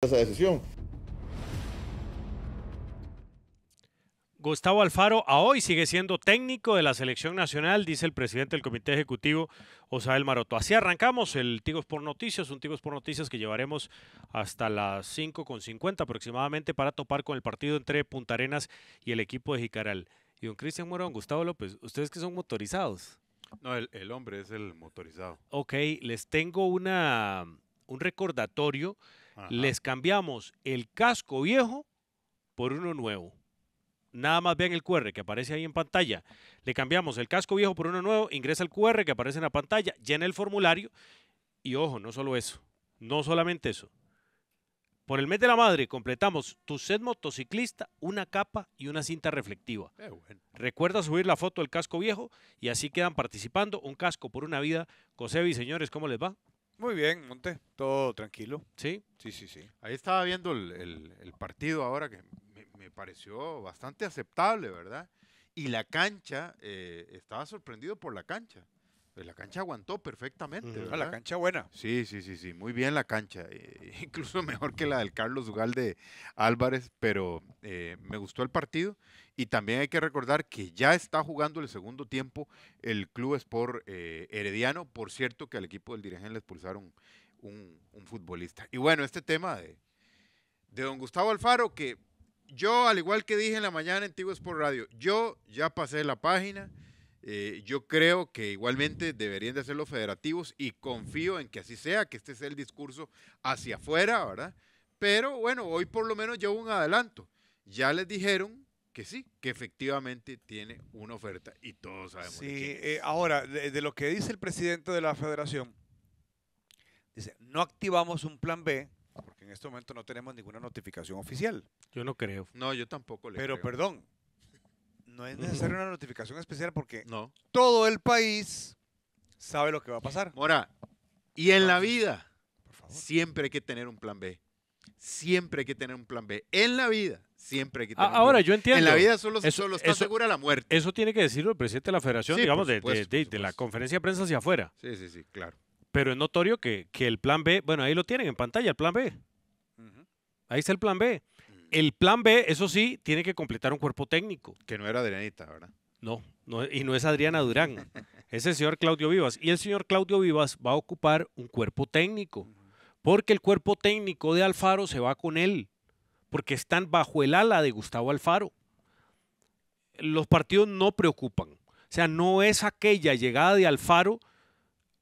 esa decisión. Gustavo Alfaro a hoy sigue siendo técnico de la selección nacional, dice el presidente del comité ejecutivo, Osael Maroto. Así arrancamos el Tigos por Noticias, un Tigos por Noticias que llevaremos hasta las 5.50 aproximadamente para topar con el partido entre Punta Arenas y el equipo de Jicaral. Y don Cristian Morón, Gustavo López, ¿ustedes que son motorizados? No, el, hombre es el motorizado. Ok, les tengo una, un recordatorio les cambiamos el casco viejo por uno nuevo. Nada más vean el QR que aparece ahí en pantalla. Le cambiamos el casco viejo por uno nuevo, ingresa el QR que aparece en la pantalla, llena el formulario y ojo, no solo eso, no solamente eso. Por el mes de la madre completamos tu set motociclista, una capa y una cinta reflectiva. Recuerda subir la foto del casco viejo y así quedan participando. Un casco por una vida. Cosevi, señores, ¿cómo les va? Muy bien, Monte, todo tranquilo. Sí, sí, sí, sí. Ahí estaba viendo el, partido ahora que me, pareció bastante aceptable, ¿verdad? Y la cancha, eh, estaba sorprendido por la cancha. Eh, la cancha aguantó perfectamente. La cancha buena. Sí, sí, sí, sí. Muy bien la cancha. Eh, incluso mejor que la del Carlos Ugalde Álvarez, pero eh, me gustó el partido. Y también hay que recordar que ya está jugando el segundo tiempo el Club Sport Herediano. Por cierto, que al equipo del dirigente le expulsaron un, futbolista. Y bueno, este tema de, don Gustavo Alfaro, que yo, al igual que dije en la mañana en Tigo Sport Radio, yo ya pasé la página eh, yo creo que igualmente deberían de hacerlo federativos y confío en que así sea, que este sea el discurso hacia afuera, ¿verdad? Pero bueno, hoy por lo menos llevo un adelanto. Ya les dijeron que sí, que efectivamente tiene una oferta y todos sabemos. Sí, eh, ahora, de, lo que dice el presidente de la federación, dice, no activamos un plan B porque en este momento no tenemos ninguna notificación oficial. Yo no creo. No, yo tampoco le Pero perdón, no es necesaria una notificación especial porque todo el país sabe lo que va a pasar. Mora, y en la vida, siempre hay que tener un plan B. Siempre hay que tener un plan B. En la vida, siempre hay que tener un Ahora, plan yo entiendo. En la vida solo, está segura la muerte. Eso tiene que decirlo el presidente de la federación, digamos, de, la conferencia de prensa hacia afuera. Sí, sí, sí, claro. Pero es notorio que, el plan B, bueno, ahí lo tienen en pantalla, el plan B. Ahí está el plan B. El plan B, eso sí, tiene que completar un cuerpo técnico. Que no era Adrianita, ¿verdad? No, no y no es Adriana Durán, es el señor Claudio Vivas. Y el señor Claudio Vivas va a ocupar un cuerpo técnico, porque el cuerpo técnico de Alfaro se va con él, porque están bajo el ala de Gustavo Alfaro. Los partidos no preocupan. O sea, no es aquella llegada de Alfaro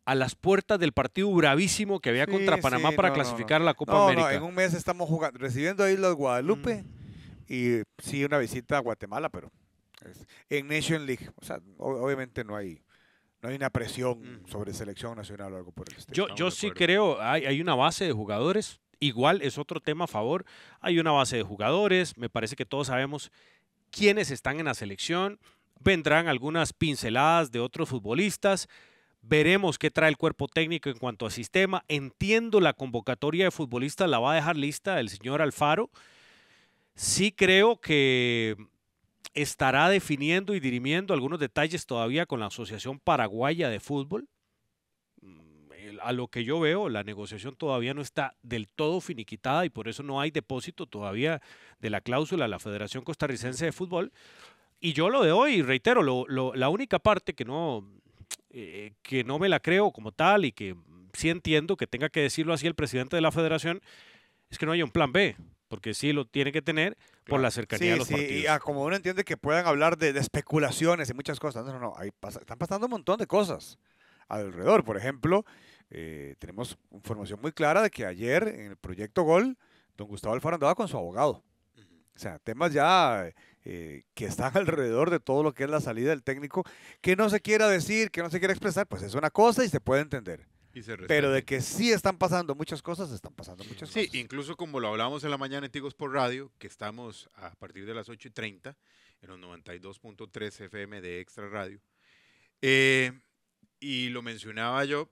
a las puertas del partido bravísimo que había contra Panamá para clasificar a la Copa América. en un mes estamos jugando, recibiendo ahí los Guadalupe mm. y sí una visita a Guatemala, pero en Nation League, o sea, obviamente no hay no hay una presión mm. sobre selección nacional o algo por el estilo. Yo, yo sí creo, hay, hay una base de jugadores, igual es otro tema a favor, hay una base de jugadores, me parece que todos sabemos quiénes están en la selección, vendrán algunas pinceladas de otros futbolistas, Veremos qué trae el cuerpo técnico en cuanto a sistema. Entiendo la convocatoria de futbolistas, la va a dejar lista el señor Alfaro. Sí creo que estará definiendo y dirimiendo algunos detalles todavía con la Asociación Paraguaya de Fútbol. Mm, a lo que yo veo, la negociación todavía no está del todo finiquitada y por eso no hay depósito todavía de la cláusula a la Federación Costarricense de Fútbol. Y yo lo de hoy, reitero, la única parte que no, eh, que no me la creo como tal y que mm, sí entiendo que tenga que decirlo así el presidente de la federación, es que no hay un plan B, porque sí lo tiene que tener por la cercanía de los sí, Y ah, como uno entiende que puedan hablar de, especulaciones y muchas cosas, no, no, no, están pasando un montón de cosas alrededor. Por ejemplo, eh, tenemos información muy clara de que ayer en el proyecto Gol, don Gustavo Alfaro andaba con su abogado. O sea, temas ya eh, que están alrededor de todo lo que es la salida del técnico, que no se quiera decir, que no se quiera expresar, pues es una cosa y se puede entender. Pero de que sí están pasando muchas cosas, están pasando muchas cosas. Sí, incluso como lo hablábamos en la mañana en Tigos por Radio, que estamos a partir de las 8.30 y en los 92.3 FM de Extra Radio. Eh, y lo mencionaba yo,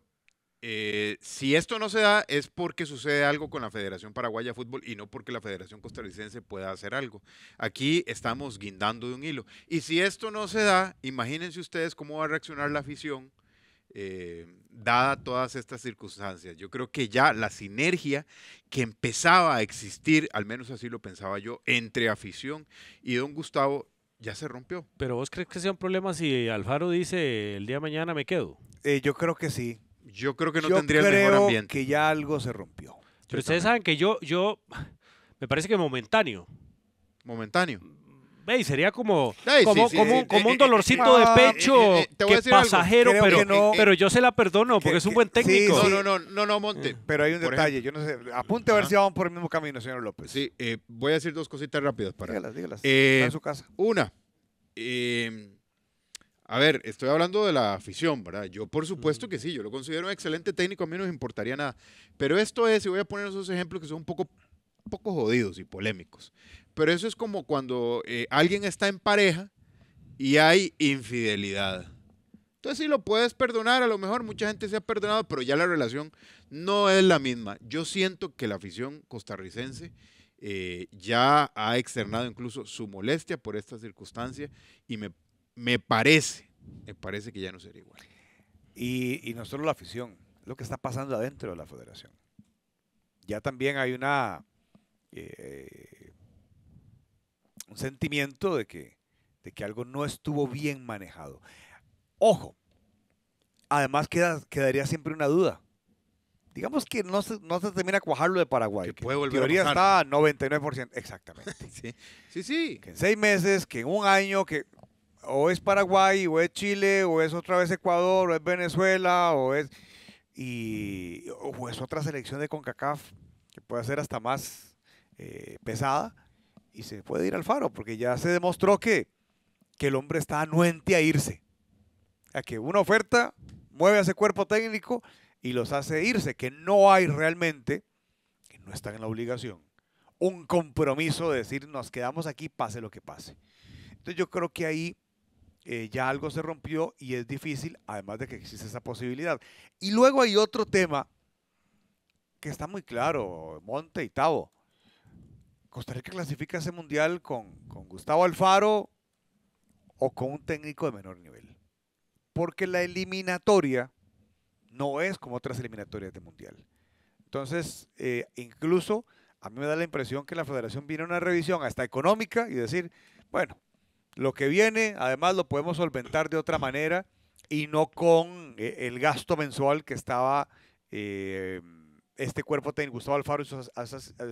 eh, si esto no se da es porque sucede algo con la Federación Paraguaya de Fútbol y no porque la Federación Costarricense pueda hacer algo. Aquí estamos guindando de un hilo. Y si esto no se da, imagínense ustedes cómo va a reaccionar la afición eh, dada todas estas circunstancias. Yo creo que ya la sinergia que empezaba a existir, al menos así lo pensaba yo, entre afición y don Gustavo ya se rompió. Pero vos crees que sea un problema si Alfaro dice el día de mañana me quedo? Eh, yo creo que sí. Yo creo que no tendría el mejor ambiente. que ya algo se rompió. Pero ustedes saben que yo, yo, me parece que momentáneo. Momentáneo. Hey, sería como, como, como, un eh, eh, dolorcito eh, de pecho que pasajero, pero, pero yo se la perdono porque es un buen técnico. no, no, no, no, Monte. Pero hay un detalle, yo no sé, apunte a ver si vamos por el mismo camino, señor López. Sí, voy a decir dos cositas rápidas para... Dígalas, dígalas. en su casa. Una, eh, a ver, estoy hablando de la afición, ¿verdad? Yo por supuesto que sí, yo lo considero un excelente técnico, a mí no me importaría nada. Pero esto es, y voy a poner esos ejemplos que son un poco, un poco jodidos y polémicos. Pero eso es como cuando eh, alguien está en pareja y hay infidelidad. Entonces sí lo puedes perdonar, a lo mejor mucha gente se ha perdonado, pero ya la relación no es la misma. Yo siento que la afición costarricense... Eh, ya ha externado incluso su molestia por esta circunstancia y me me parece, me parece que ya no sería igual. Y, y no solo la afición, lo que está pasando adentro de la federación. Ya también hay una eh, un sentimiento de que, de que algo no estuvo bien manejado. Ojo, además queda, quedaría siempre una duda. Digamos que no se, no se termina cuajarlo de Paraguay. Que, puede volver teoría a está 99%. Exactamente. sí. sí, sí. Que en seis meses, que en un año, que o es Paraguay, o es Chile, o es otra vez Ecuador, o es Venezuela, o es. Y, o es otra selección de CONCACAF que puede ser hasta más eh, pesada y se puede ir al faro, porque ya se demostró que, que el hombre está anuente a irse. A que una oferta mueve a ese cuerpo técnico y los hace irse, que no hay realmente, que no están en la obligación, un compromiso de decir nos quedamos aquí pase lo que pase. Entonces yo creo que ahí eh, ya algo se rompió y es difícil, además de que existe esa posibilidad. Y luego hay otro tema que está muy claro, Monte y Tavo. Costa Rica clasifica ese mundial con, Gustavo Alfaro o con un técnico de menor nivel. Porque la eliminatoria no es como otras eliminatorias de mundial. Entonces, eh, incluso a mí me da la impresión que la federación viene a una revisión hasta económica y decir, bueno, lo que viene, además, lo podemos solventar de otra manera y no con eh, el gasto mensual que estaba eh, este cuerpo técnico, Gustavo Alfaro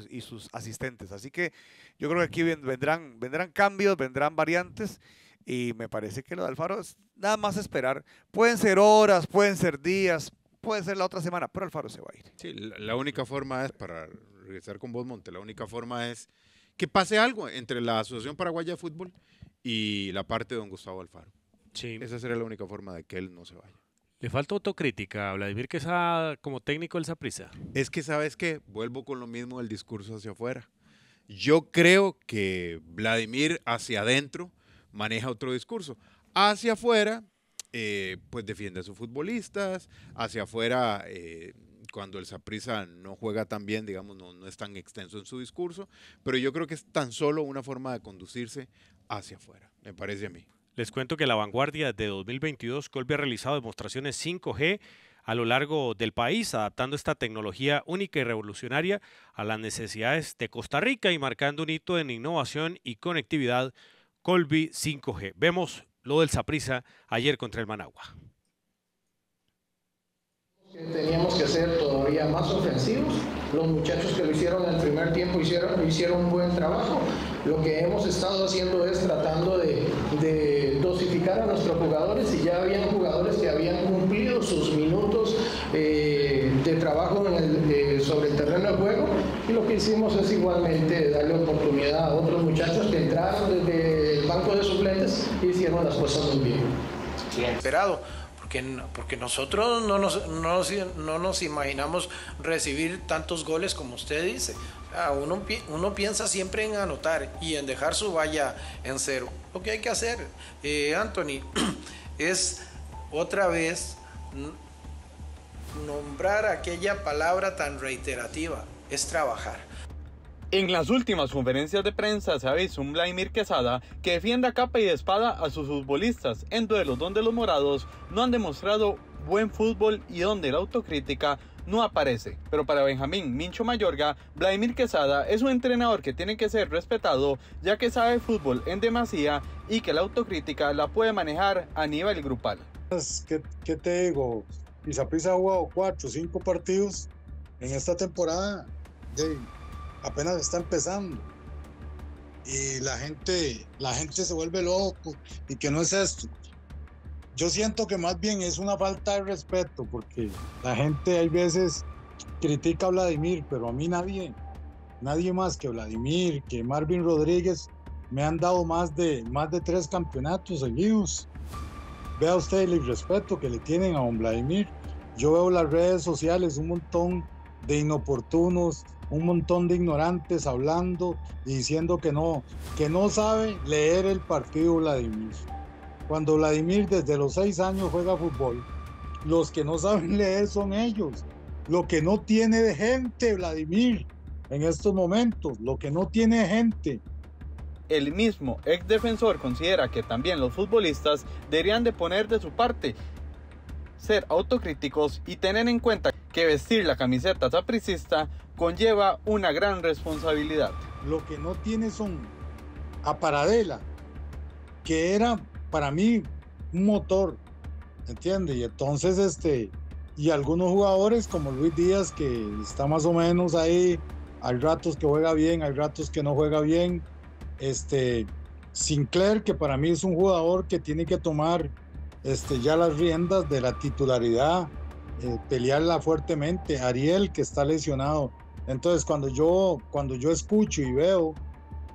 y sus, asistentes. Así que yo creo que aquí vendrán, vendrán cambios, vendrán variantes y me parece que lo de Alfaro es nada más esperar. Pueden ser horas, pueden ser días, puede ser la otra semana, pero Alfaro se va a ir. Sí, la, la única forma es, para regresar con vos, Monte, la única forma es que pase algo entre la Asociación Paraguaya de Fútbol y la parte de don Gustavo Alfaro. Sí. Esa sería la única forma de que él no se vaya. Le falta autocrítica a Vladimir es como técnico del Saprisa. Es que, ¿sabes que Vuelvo con lo mismo del discurso hacia afuera. Yo creo que Vladimir hacia adentro maneja otro discurso. Hacia afuera, eh, pues defiende a sus futbolistas, hacia afuera eh, cuando el Saprisa no juega tan bien, digamos, no, es tan extenso en su discurso, pero yo creo que es tan solo una forma de conducirse hacia afuera, me parece a mí. Les cuento que la vanguardia de 2022, Colby ha realizado demostraciones 5G a lo largo del país, adaptando esta tecnología única y revolucionaria a las necesidades de Costa Rica y marcando un hito en innovación y conectividad Colby 5G. Vemos lo del Saprisa ayer contra el Managua teníamos que ser todavía más ofensivos. Los muchachos que lo hicieron en el primer tiempo hicieron, hicieron un buen trabajo. Lo que hemos estado haciendo es tratando de, dosificar a nuestros jugadores y ya habían jugadores que habían cumplido sus minutos eh, de trabajo eh, sobre el terreno de juego y lo que hicimos es igualmente darle oportunidad a otros muchachos que entraron desde el banco de suplentes y hicieron las cosas muy bien. Bien. Esperado porque, nosotros no nos, imaginamos recibir tantos goles como usted dice. Ah, uno, piensa siempre en anotar y en dejar su valla en cero. Lo que hay que hacer, eh, Anthony, es otra vez nombrar aquella palabra tan reiterativa, es trabajar en las últimas conferencias de prensa se ha un Vladimir Quesada que defiende capa y espada a sus futbolistas en duelos donde los morados no han demostrado buen fútbol y donde la autocrítica no aparece. Pero para Benjamín Mincho Mayorga, Vladimir Quesada es un entrenador que tiene que ser respetado ya que sabe fútbol en demasía y que la autocrítica la puede manejar a nivel grupal. ¿Qué, te digo? Pisa ha jugado cuatro o cinco partidos en esta temporada. De apenas está empezando. Y la gente, la gente se vuelve loco y que no es esto. Yo siento que más bien es una falta de respeto porque la gente hay veces critica a Vladimir, pero a mí nadie, nadie más que Vladimir, que Marvin Rodríguez, me han dado más de, más de tres campeonatos seguidos. Vea usted el respeto que le tienen a un Vladimir. Yo veo las redes sociales un montón de inoportunos, un montón de ignorantes hablando y diciendo que no, que no sabe leer el partido Vladimir. Cuando Vladimir desde los seis años juega fútbol, los que no saben leer son ellos. Lo que no tiene de gente Vladimir en estos momentos, lo que no tiene gente. El mismo ex defensor considera que también los futbolistas deberían de poner de su parte, ser autocríticos y tener en cuenta que vestir la camiseta sapricista conlleva una gran responsabilidad. Lo que no tiene son a Paradela, que era para mí un motor, ¿entiendes? Y entonces, este, y algunos jugadores como Luis Díaz, que está más o menos ahí, hay ratos que juega bien, hay ratos que no juega bien, este, Sinclair, que para mí es un jugador que tiene que tomar este, ya las riendas de la titularidad eh, pelearla fuertemente. Ariel, que está lesionado. Entonces, cuando yo, cuando yo escucho y veo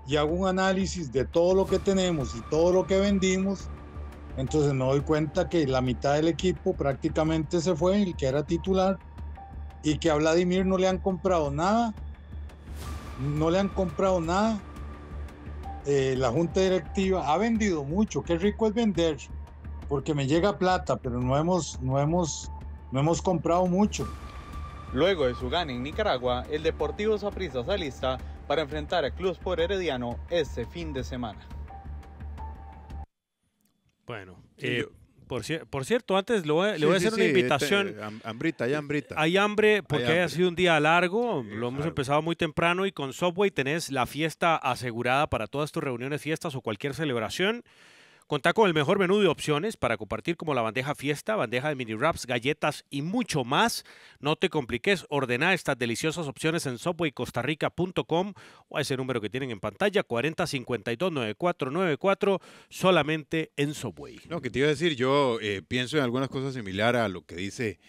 y hago un análisis de todo lo que tenemos y todo lo que vendimos, entonces me doy cuenta que la mitad del equipo prácticamente se fue, el que era titular, y que a Vladimir no le han comprado nada, no le han comprado nada. Eh, la junta directiva ha vendido mucho, qué rico es vender, porque me llega plata, pero no hemos, no hemos no hemos comprado mucho. Luego de su gana en Nicaragua, el Deportivo Saprissa está lista para enfrentar a Club Sport Herediano este fin de semana. Bueno, eh, por, cierto, antes le voy, a, hacer una este, invitación. hay Hay hambre porque ha sido un día largo, lo hemos empezado muy temprano y con Subway tenés la fiesta asegurada para todas tus reuniones, fiestas o cualquier celebración. Contá con el mejor menú de opciones para compartir como la bandeja fiesta, bandeja de mini wraps, galletas y mucho más. No te compliques, ordena estas deliciosas opciones en subwaycostarrica.com o a ese número que tienen en pantalla, 40529494, solamente en Subway. No, que te iba a decir, yo eh, pienso en algunas cosas similares a lo que dice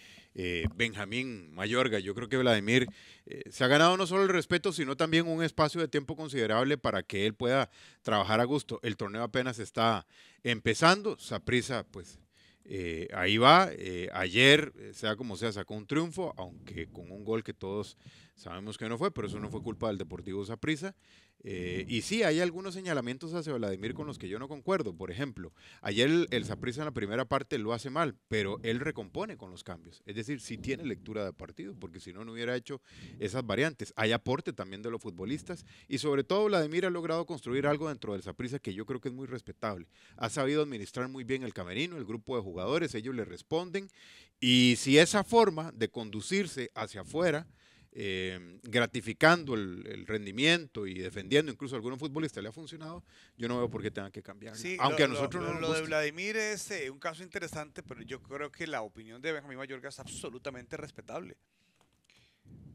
eh, Benjamín Mayorga. Yo creo que Vladimir eh, se ha ganado no solo el respeto, sino también un espacio de tiempo considerable para que él pueda trabajar a gusto. El torneo apenas está empezando. Saprisa, pues eh, ahí va. ayer, sea como sea, sacó un triunfo, aunque con un gol que todos sabemos que no fue, pero eso no fue culpa del Deportivo Saprisa. Eh, y sí, hay algunos señalamientos hacia Vladimir con los que yo no concuerdo. Por ejemplo, ayer el Saprisa en la primera parte lo hace mal, pero él recompone con los cambios. Es decir, sí tiene lectura de partido, porque si no, no hubiera hecho esas variantes. Hay aporte también de los futbolistas y sobre todo Vladimir ha logrado construir algo dentro del Saprisa que yo creo que es muy respetable. Ha sabido administrar muy bien el camerino, el grupo de jugadores, ellos le responden. Y si esa forma de conducirse hacia afuera eh, gratificando el, rendimiento y defendiendo incluso a algunos futbolistas le ha funcionado, yo no veo por qué tengan que cambiar. Aunque lo, a nosotros no de Vladimir es eh, un caso interesante, pero yo creo que la opinión de Benjamín Mayorga es absolutamente respetable.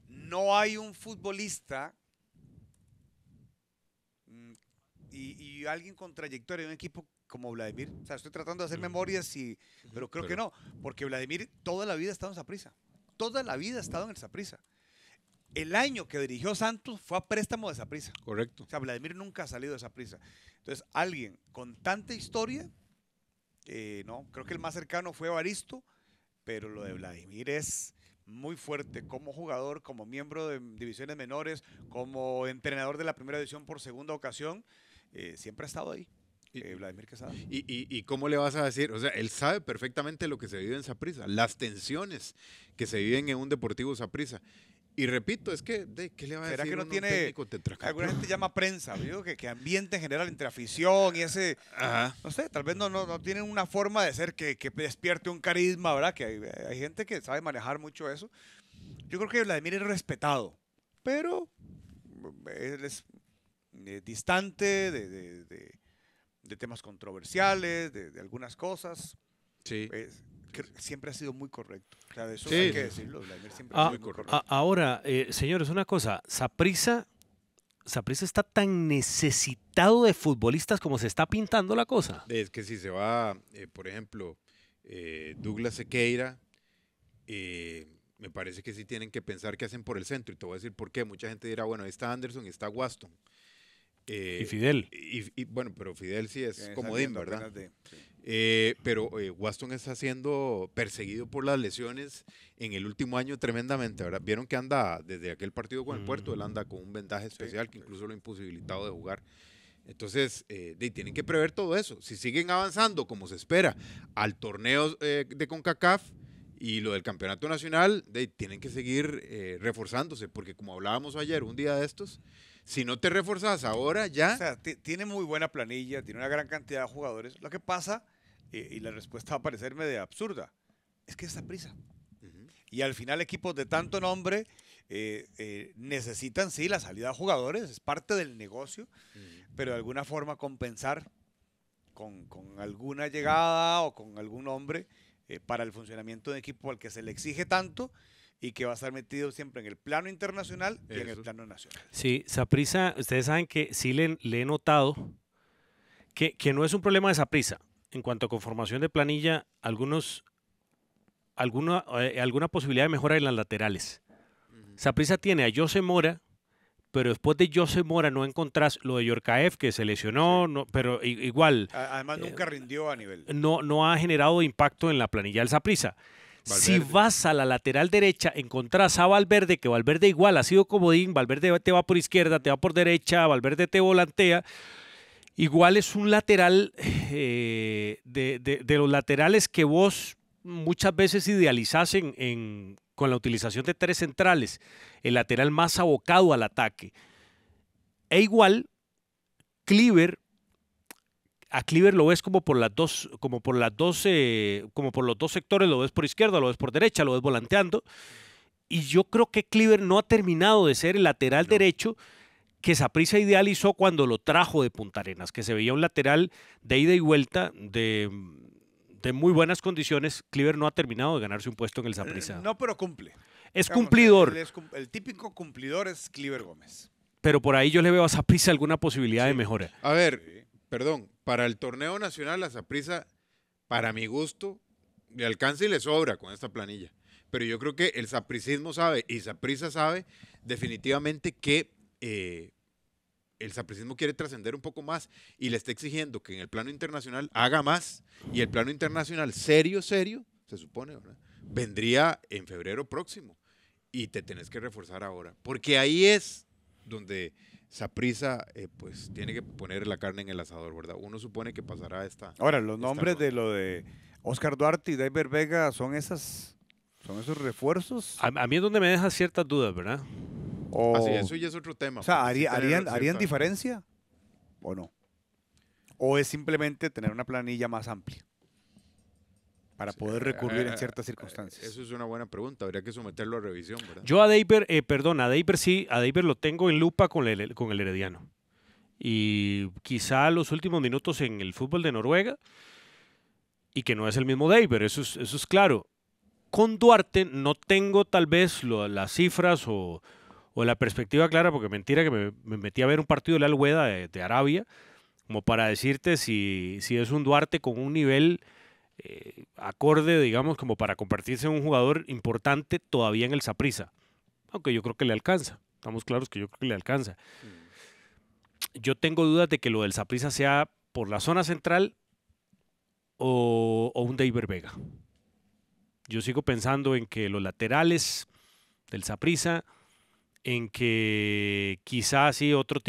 No hay un futbolista mm, y, alguien con trayectoria en un equipo como Vladimir. O sea, estoy tratando de hacer memorias y. Pero creo que no, porque Vladimir toda la vida ha estado en esa prisa. Toda la vida ha estado en esa prisa. El año que dirigió Santos fue a préstamo de prisa. Correcto. O sea, Vladimir nunca ha salido de prisa. Entonces, alguien con tanta historia, no, creo que el más cercano fue Evaristo, pero lo de Vladimir es muy fuerte como jugador, como miembro de divisiones menores, como entrenador de la primera división por segunda ocasión, eh, siempre ha estado ahí. Eh, Vladimir Quesada. Y, cómo le vas a decir? O sea, él sabe perfectamente lo que se vive en Saprisa, las tensiones que se viven en un Deportivo Saprisa. Y repito, es que, de, ¿qué le va a decir que no tiene, alguna gente llama prensa, ¿vio? Que, que, ambiente en general entre afición y ese, Ajá. no sé, tal vez no, no, tienen una forma de ser que, que despierte un carisma, ¿verdad? Que hay, gente que sabe manejar mucho eso. Yo creo que Vladimir es respetado, pero eh, él es eh, distante de, de, de, temas controversiales, de, algunas cosas. Sí siempre ha sido muy correcto. de eso hay que decirlo, siempre ah, correcto. ahora, eh, señores, una cosa, Saprisa está tan necesitado de futbolistas como se está pintando la cosa. Es que si se va, eh, por ejemplo, eh, Douglas Sequeira, me parece que sí tienen que pensar qué hacen por el centro. Y te voy a decir por qué. Mucha gente dirá, bueno, está Anderson, está Waston. y Fidel. Y, bueno, pero Fidel sí es como DIM, ¿verdad? Eh, pero eh, Waston está siendo perseguido por las lesiones en el último año tremendamente, ¿verdad? Vieron que anda desde aquel partido con el Puerto, él anda mm. con un vendaje especial que incluso lo ha imposibilitado de jugar. Entonces, eh, tienen que prever todo eso. Si siguen avanzando como se espera al torneo eh, de CONCACAF y lo del campeonato nacional, de, tienen que seguir reforzándose, porque como hablábamos ayer, un día de estos, si no te reforzas ahora ya... O sea, tiene muy buena planilla, tiene una gran cantidad de jugadores. Lo que pasa y la respuesta va a parecerme de absurda. Es que esa prisa. Y al final equipos de tanto nombre eh, eh, necesitan, sí, la salida de jugadores, es parte del negocio, pero de alguna forma compensar con, alguna llegada o con algún nombre eh, para el funcionamiento de equipo al que se le exige tanto y que va a estar metido siempre en el plano internacional y en el plano nacional. Sí, prisa ustedes saben que sí le, he notado que, que no es un problema de prisa en cuanto a conformación de planilla, algunos, alguna, eh, alguna posibilidad de mejora en las laterales. Saprisa tiene a Jose Mora, pero después de Jose Mora no encontrás lo de Yorkaev que se lesionó, pero igual. Además eh, nunca rindió a nivel. No, no ha generado impacto en la planilla del Saprisa. Si vas a la lateral derecha, encontrás a Valverde, que Valverde igual ha sido comodín, Valverde te va por izquierda, te va por derecha, Valverde te volantea. Igual es un lateral eh, de, de, los laterales que vos muchas veces idealizás en, con la utilización de tres centrales, el lateral más abocado al ataque. E igual, Cleaver, a Cleaver lo ves como por las dos, como por las dos, eh, como por los dos sectores, lo ves por izquierda, lo ves por derecha, lo ves volanteando. Y yo creo que Cleaver no ha terminado de ser el lateral derecho que Saprisa idealizó cuando lo trajo de Punta Arenas, que se veía un lateral de ida y vuelta de, muy buenas condiciones. Cliver no ha terminado de ganarse un puesto en el eh, Saprisa. No, pero cumple. Es cumplidor. El, típico cumplidor es Cliver Gómez. Pero por ahí yo le veo a Saprisa alguna posibilidad de mejora. A ver, perdón, para el torneo nacional a Saprisa, para mi gusto, le alcanza y le sobra con esta planilla. Pero yo creo que el sapricismo sabe y Saprisa sabe definitivamente que eh, el sapricismo quiere trascender un poco más y le está exigiendo que en el plano internacional haga más y el plano internacional serio, serio, se supone, vendría en febrero próximo y te tenés que reforzar ahora, porque ahí es donde Saprisa eh, pues tiene que poner la carne en el asador, ¿verdad? Uno supone que pasará esta. Ahora, los nombres de lo de Oscar Duarte y David Vega son esas son esos refuerzos. A, a mí es donde me deja ciertas dudas, ¿verdad? O, Así, eso ya es otro tema. O sea, harían, diferencia o no? ¿O es simplemente tener una planilla más amplia? para poder eh, recurrir en eh, ciertas eh, circunstancias? Eso es una buena pregunta, habría que someterlo a revisión, ¿verdad? Yo a Deiber, perdón, a Deiber sí, a Deiber lo tengo en lupa con el, con el Herediano. Y quizá los últimos minutos en el fútbol de Noruega, y que no es el mismo Deiber, eso es, eso es claro. Con Duarte no tengo tal vez las cifras o, o la perspectiva clara, porque mentira que me, metí a ver un partido de la Alhueda de, Arabia, como para decirte si, es un Duarte con un nivel eh, acorde, digamos, como para convertirse en un jugador importante todavía en el Saprisa. Aunque yo creo que le alcanza. Estamos claros que yo creo que le alcanza. Mm. Yo tengo dudas de que lo del Saprisa sea por la zona central o, un David Vega. Yo sigo pensando en que los laterales del Saprisa en que quizás sí otro